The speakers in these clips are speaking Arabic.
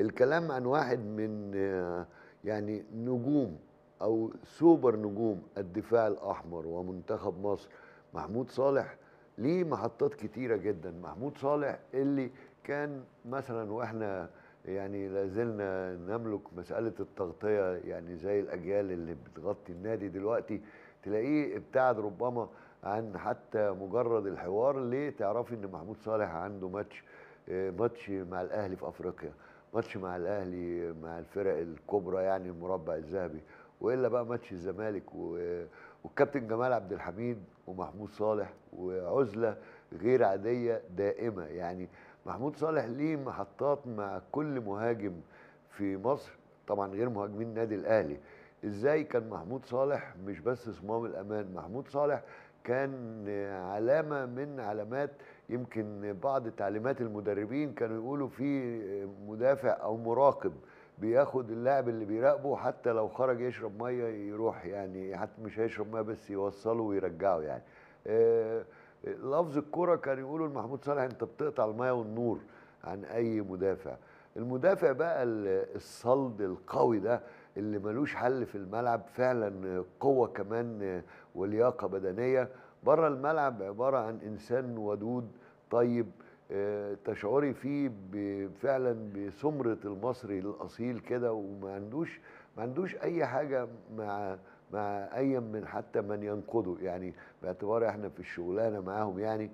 الكلام عن واحد من آه، يعني نجوم او سوبر نجوم الدفاع الاحمر ومنتخب مصر محمود صالح ليه محطات كتيره جدا محمود صالح اللي كان مثلا واحنا يعني لازلنا نملك مساله التغطيه يعني زي الاجيال اللي بتغطي النادي دلوقتي تلاقيه ابتعد ربما عن حتى مجرد الحوار ليه تعرفي ان محمود صالح عنده ماتش آه، ماتش مع الاهلي في افريقيا ماتش مع الاهلي مع الفرق الكبرى يعني المربع الذهبي والا بقى ماتش الزمالك والكابتن جمال عبد الحميد ومحمود صالح وعزله غير عاديه دائمه يعني محمود صالح ليه محطات مع كل مهاجم في مصر طبعا غير مهاجمين النادي الاهلي ازاي كان محمود صالح مش بس صمام الامان محمود صالح كان علامه من علامات يمكن بعض تعليمات المدربين كانوا يقولوا في مدافع او مراقب بياخد اللاعب اللي بيراقبه حتى لو خرج يشرب ميه يروح يعني حتى مش هيشرب ميه بس يوصله ويرجعه يعني آه، لفظ الكره كان يقولوا لمحمود صالح انت بتقطع الميه والنور عن اي مدافع المدافع بقى الصلد القوي ده اللي ملوش حل في الملعب فعلا قوه كمان آه، ولياقه بدنيه بره الملعب عباره عن انسان ودود طيب آه، تشعري فيه فعلا بسمره المصري الاصيل كده وما عندوش ما عندوش اي حاجه مع مع اي من حتى من ينقده يعني باعتبار احنا في الشغلانه معاهم يعني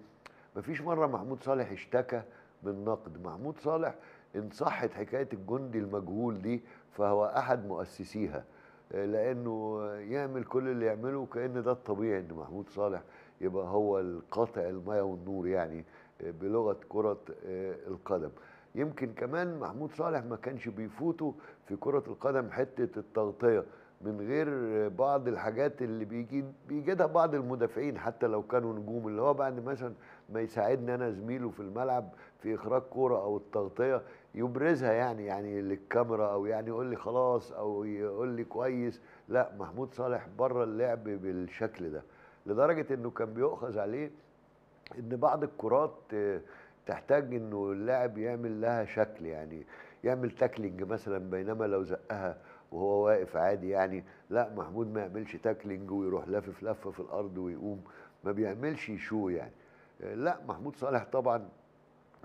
ما فيش مره محمود صالح اشتكى من نقد محمود صالح ان صحت حكايه الجندي المجهول دي فهو احد مؤسسيها لانه يعمل كل اللي يعمله كان ده الطبيعي ان محمود صالح يبقى هو القاطع الميه والنور يعني آه، بلغه كره آه، القدم يمكن كمان محمود صالح ما كانش بيفوته في كره القدم حته التغطيه من غير آه، بعض الحاجات اللي بيجي بيجدها بعض المدافعين حتى لو كانوا نجوم اللي هو بعد مثلا ما يساعدني انا زميله في الملعب في اخراج كوره او التغطيه يبرزها يعني يعني للكاميرا او يعني يقول لي خلاص او يقول لي كويس لا محمود صالح بره اللعب بالشكل ده لدرجه انه كان بيؤخذ عليه ان بعض الكرات تحتاج انه اللاعب يعمل لها شكل يعني يعمل تاكلينج مثلا بينما لو زقها وهو واقف عادي يعني لا محمود ما يعملش تاكلينج ويروح لافف لفه في الارض ويقوم ما بيعملش شو يعني آه، لا محمود صالح طبعا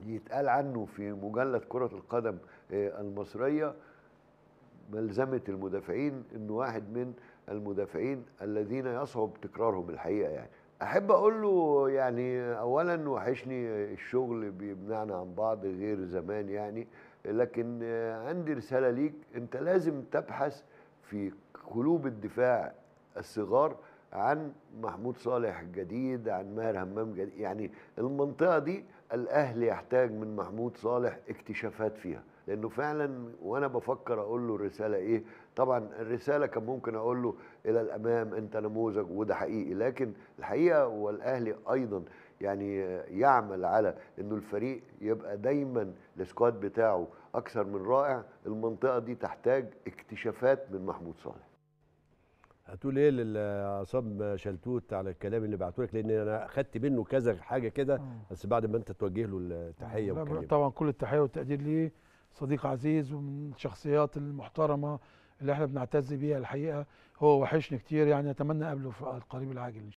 يتقال عنه في مجلد كرة القدم آه، المصرية ملزمة المدافعين انه واحد من المدافعين الذين يصعب تكرارهم الحقيقة يعني احب اقول له يعني اولا وحشني الشغل بيمنعنا عن بعض غير زمان يعني لكن آه، عندي رسالة ليك انت لازم تبحث في قلوب الدفاع الصغار عن محمود صالح جديد عن ماهر همام جديد يعني المنطقة دي الأهلي يحتاج من محمود صالح اكتشافات فيها لأنه فعلا وأنا بفكر أقول له الرسالة إيه طبعا الرسالة كان ممكن أقول له إلى الأمام أنت نموذج وده حقيقي لكن الحقيقة والأهلي أيضا يعني يعمل على انه الفريق يبقى دايما السكواد بتاعه اكثر من رائع المنطقه دي تحتاج اكتشافات من محمود صالح هتقول ايه للعصام شلتوت على الكلام اللي بعته لك لان انا اخدت منه كذا حاجه كده بس بعد ما انت توجه له التحيه والكلام طبعا كل التحيه والتقدير ليه صديق عزيز ومن الشخصيات المحترمه اللي احنا بنعتز بيها الحقيقه هو وحشني كتير يعني اتمنى اقابله في القريب العاجل